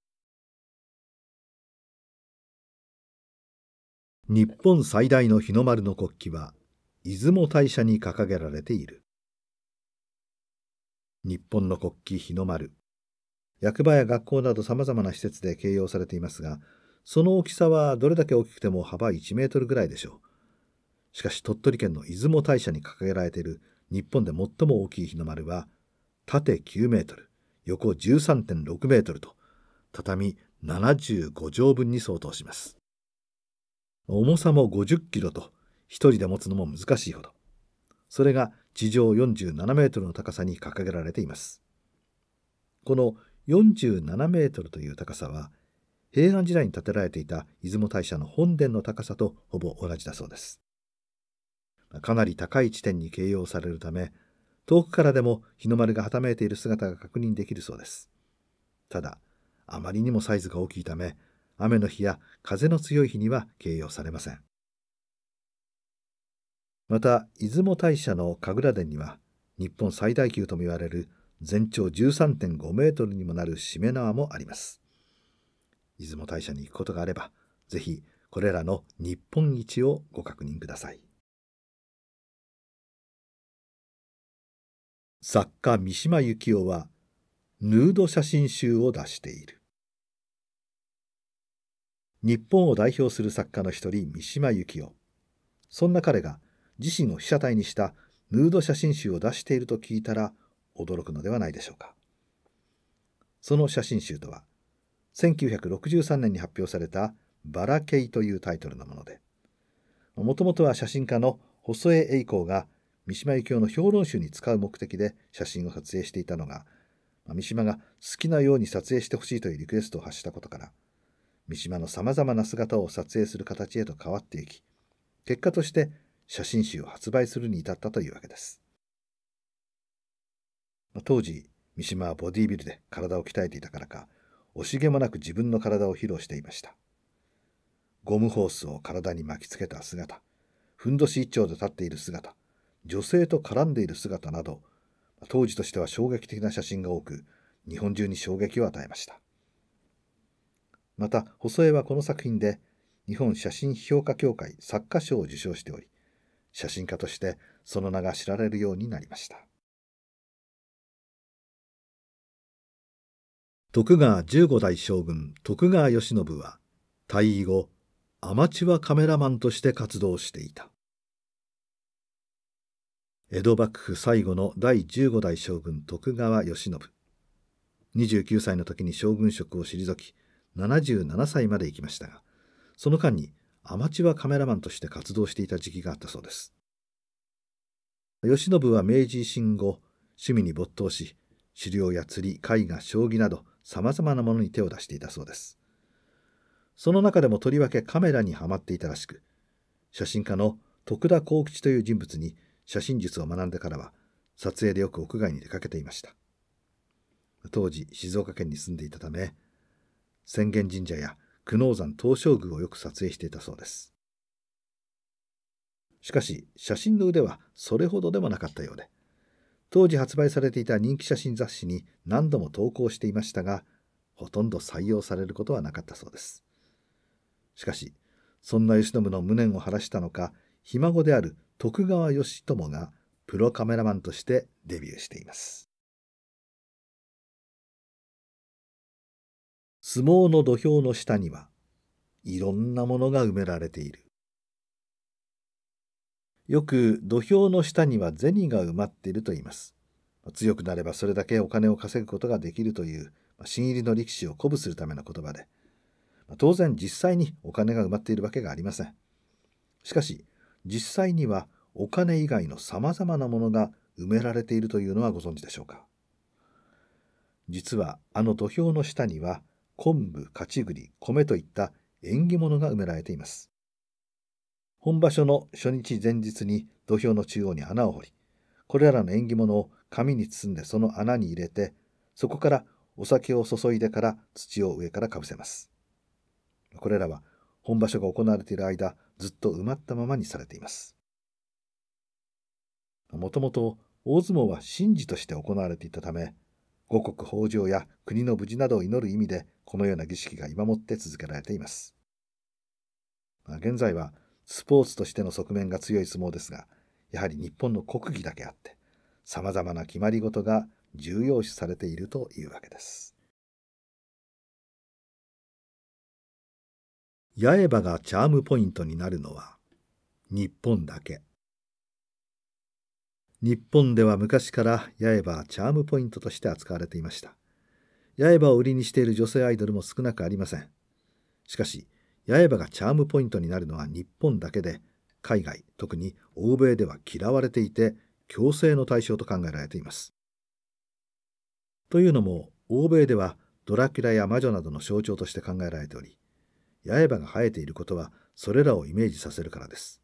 日本最大の日の丸の国旗は、出雲大社に掲げられている。日本の国旗日の丸、役場や学校などさまざまな施設で形容されていますがその大きさはどれだけ大きくても幅1メートルぐらいでしょうしかし鳥取県の出雲大社に掲げられている日本で最も大きい日の丸は縦9メートル横13.6メートルと畳75畳分に相当します重さも50キロと一人で持つのも難しいほどそれが地上47メートルの高さに掲げられていますこの47メートルという高さは平安時代に建てられていた出雲大社の本殿の高さとほぼ同じだそうですかなり高い地点に形容されるため遠くからでも日の丸がはためいている姿が確認できるそうですただあまりにもサイズが大きいため雨の日や風の強い日には形容されませんまた出雲大社の神楽殿には日本最大級ともいわれる全長13.5メートルにもなるしめ縄もあります。出雲大社に行くことがあれば、ぜひこれらの日本一をご確認ください。作家三島由紀夫はヌード写真集を出している日本を代表する作家の一人三島由紀夫そんな彼が自身を被写体にしたヌード写真集を出していると聞いたら驚くのではないでしょうかその写真集とは1963年に発表された「バラケイ」というタイトルのものでもともとは写真家の細江栄光が三島由紀夫の評論集に使う目的で写真を撮影していたのが三島が好きなように撮影してほしいというリクエストを発したことから三島のさまざまな姿を撮影する形へと変わっていき結果として写真集を発売するに至ったというわけです。ま当時、三島はボディービルで体を鍛えていたからか、惜しげもなく自分の体を披露していました。ゴムホースを体に巻きつけた姿、ふんどし一丁で立っている姿、女性と絡んでいる姿など、当時としては衝撃的な写真が多く、日本中に衝撃を与えました。また、細江はこの作品で、日本写真評価協会作家賞を受賞しており、写真家としてその名が知られるようになりました。徳川15代将軍徳川慶喜は退位後アマチュアカメラマンとして活動していた江戸幕府最後の第15代将軍徳川慶喜29歳の時に将軍職を退き77歳まで行きましたがその間にアマチュアカメラマンとして活動していた時期があったそうです慶喜は明治維新後趣味に没頭し狩猟や釣り絵画将棋などさまざまなものに手を出していたそうですその中でもとりわけカメラにはまっていたらしく写真家の徳田幸吉という人物に写真術を学んでからは撮影でよく屋外に出かけていました当時静岡県に住んでいたため浅間神社や久能山東照宮をよく撮影していたそうですしかし写真の腕はそれほどでもなかったようで当時発売されていた人気写真雑誌に何度も投稿していましたが、ほとんど採用されることはなかったそうです。しかし、そんな慶喜の無念を晴らしたのか、ひ孫である徳川義朝がプロカメラマンとしてデビューしています。相撲の土俵の下には、いろんなものが埋められている。よく土俵の下には銭が埋まっていると言います。強くなればそれだけお金を稼ぐことができるという、新入りの力士を鼓舞するための言葉で、当然実際にお金が埋まっているわけがありません。しかし、実際にはお金以外の様々なものが埋められているというのはご存知でしょうか。実はあの土俵の下には昆布、勝ち栗、米といった縁起物が埋められています。本場所の初日前日に土俵の中央に穴を掘り、これらの縁起物を紙に包んでその穴に入れて、そこからお酒を注いでから土を上からかぶせます。これらは本場所が行われている間、ずっと埋まったままにされています。もともと大相撲は神事として行われていたため、五穀豊穣や国の無事などを祈る意味で、このような儀式が今もって続けられています。現在はスポーツとしての側面が強い相撲ですが、やはり日本の国技だけあって、さまざまな決まり事が重要視されているというわけです。八重歯がチャームポイントになるのは、日本だけ。日本では昔から八重歯はチャームポイントとして扱われていました。八重歯を売りにしている女性アイドルも少なくありません。しかし、八重歯がチャームポイントになるのは日本だけで海外特に欧米では嫌われていて強制の対象と考えられています。というのも欧米ではドラキュラや魔女などの象徴として考えられており八重歯が生えていることはそれらをイメージさせるからです。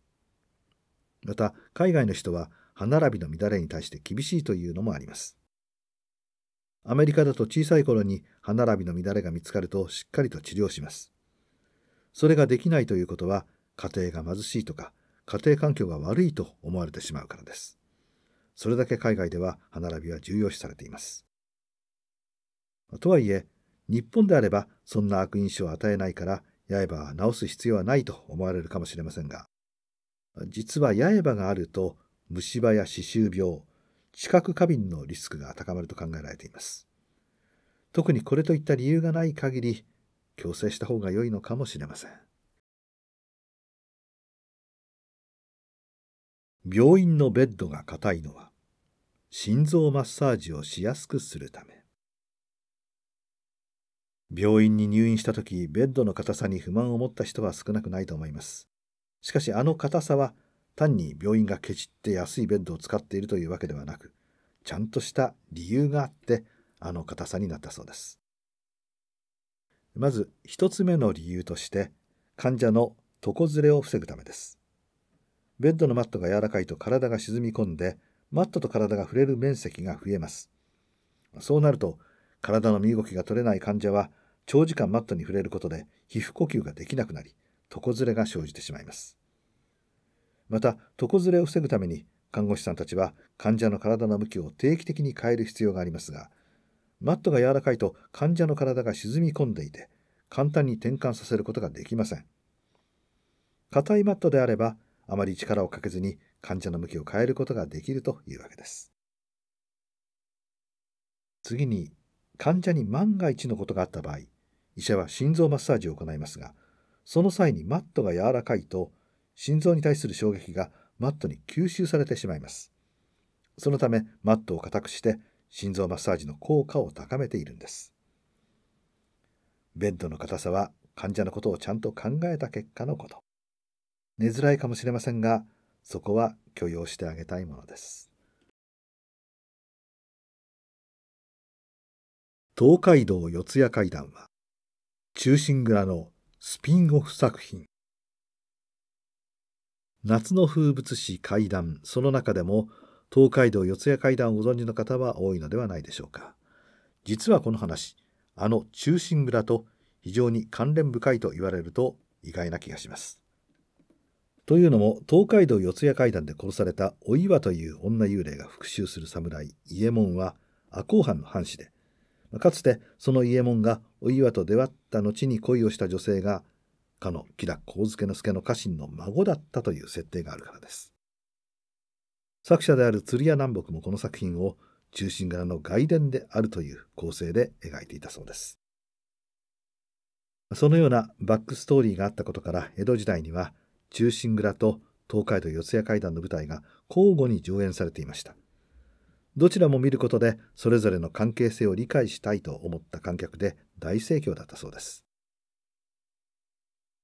また海外の人は歯並びの乱れに対して厳しいというのもあります。アメリカだと小さい頃に歯並びの乱れが見つかるとしっかりと治療します。それができないということは家庭が貧しいとか家庭環境が悪いと思われてしまうからです。それだけ海外では歯並びは重要視されています。とはいえ、日本であればそんな悪印象を与えないから、八重歯は治す必要はないと思われるかもしれませんが、実は八重歯があると虫歯や歯周病、知覚過敏のリスクが高まると考えられています。特にこれといった理由がない限り、強制した方が良いのかもしれません。病院のベッドが硬いのは心臓マッサージをしやすくするため病院に入院した時ベッドの硬さに不満を持った人は少なくないと思いますしかしあの硬さは単に病院がケチって安いベッドを使っているというわけではなくちゃんとした理由があってあの硬さになったそうですまず一つ目の理由として患者の床ずれを防ぐためですベッドのマットが柔らかいと体が沈み込んでマットと体が触れる面積が増えますそうなると体の身動きが取れない患者は長時間マットに触れることで皮膚呼吸ができなくなり床ずれが生じてしまいますまた床ずれを防ぐために看護師さんたちは患者の体の向きを定期的に変える必要がありますがマットが柔らかいと患者の体が沈み込んでいて、簡単に転換させることができません。硬いマットであれば、あまり力をかけずに患者の向きを変えることができるというわけです。次に、患者に万が一のことがあった場合、医者は心臓マッサージを行いますが、その際にマットが柔らかいと、心臓に対する衝撃がマットに吸収されてしまいます。そのため、マットを硬くして、心臓マッサージの効果を高めているんですベッドの硬さは患者のことをちゃんと考えた結果のこと寝づらいかもしれませんがそこは許容してあげたいものです東海道四谷階段は中心蔵のスピンオフ作品夏の風物詩階段その中でも東海道四谷階段をご存知の方は多いのではないでしょうか実はこの話あの忠臣蔵と非常に関連深いと言われると意外な気がしますというのも東海道四谷階段で殺されたお岩という女幽霊が復讐する侍伊右衛門は赤穂藩の藩士でかつてその伊右衛門がお岩と出会った後に恋をした女性がかの木田光介之助の家臣の孫だったという設定があるからです。作者である鶴屋南北もこの作品を中心柄の外伝であるという構成で描いていたそうですそのようなバックストーリーがあったことから江戸時代には中心蔵と東海道四谷怪談の舞台が交互に上演されていましたどちらも見ることでそれぞれの関係性を理解したいと思った観客で大盛況だったそうです、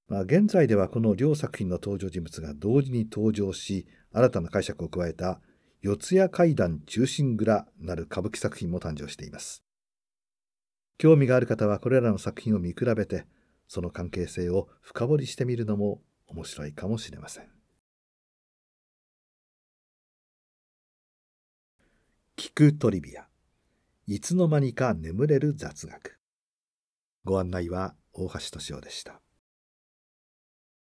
まあ、現在ではこの両作品の登場人物が同時に登場し新たな解釈を加えた四谷怪談忠臣蔵なる歌舞伎作品も誕生しています。興味がある方はこれらの作品を見比べて、その関係性を深掘りしてみるのも面白いかもしれません。聞くトリビア。いつの間にか眠れる雑学。ご案内は大橋敏夫でした。